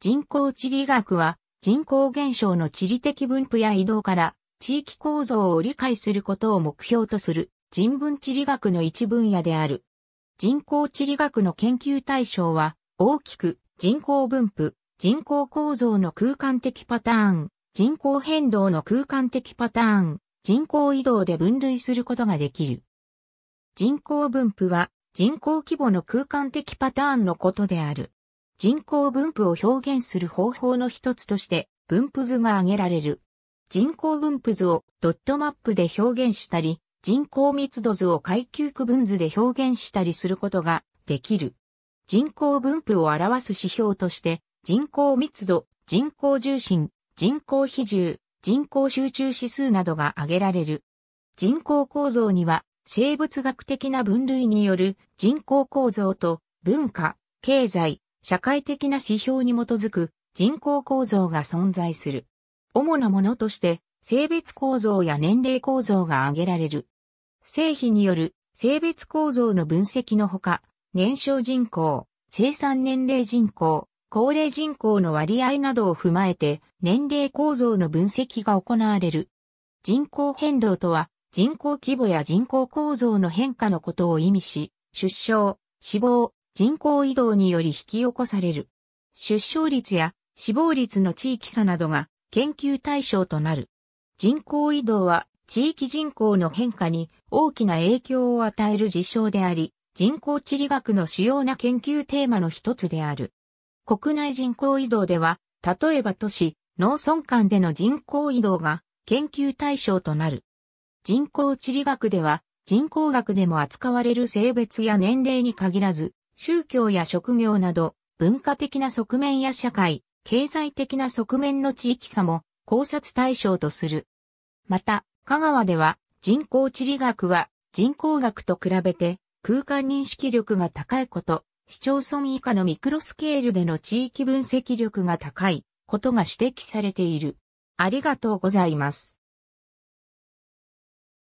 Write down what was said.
人口地理学は人口減少の地理的分布や移動から地域構造を理解することを目標とする人文地理学の一分野である。人口地理学の研究対象は大きく人口分布、人口構造の空間的パターン、人口変動の空間的パターン、人口移動で分類することができる。人口分布は人口規模の空間的パターンのことである。人口分布を表現する方法の一つとして分布図が挙げられる。人口分布図をドットマップで表現したり、人口密度図を階級区分図で表現したりすることができる。人口分布を表す指標として、人口密度、人口重心、人口比重、人口集中指数などが挙げられる。人口構造には、生物学的な分類による人口構造と文化、経済、社会的な指標に基づく人口構造が存在する。主なものとして性別構造や年齢構造が挙げられる。性比による性別構造の分析のほか、年少人口、生産年齢人口、高齢人口の割合などを踏まえて年齢構造の分析が行われる。人口変動とは人口規模や人口構造の変化のことを意味し、出生、死亡、人口移動により引き起こされる。出生率や死亡率の地域差などが研究対象となる。人口移動は地域人口の変化に大きな影響を与える事象であり、人口地理学の主要な研究テーマの一つである。国内人口移動では、例えば都市、農村間での人口移動が研究対象となる。人口地理学では、人口学でも扱われる性別や年齢に限らず、宗教や職業など、文化的な側面や社会、経済的な側面の地域差も考察対象とする。また、香川では人工地理学は人工学と比べて空間認識力が高いこと、市町村以下のミクロスケールでの地域分析力が高いことが指摘されている。ありがとうございます。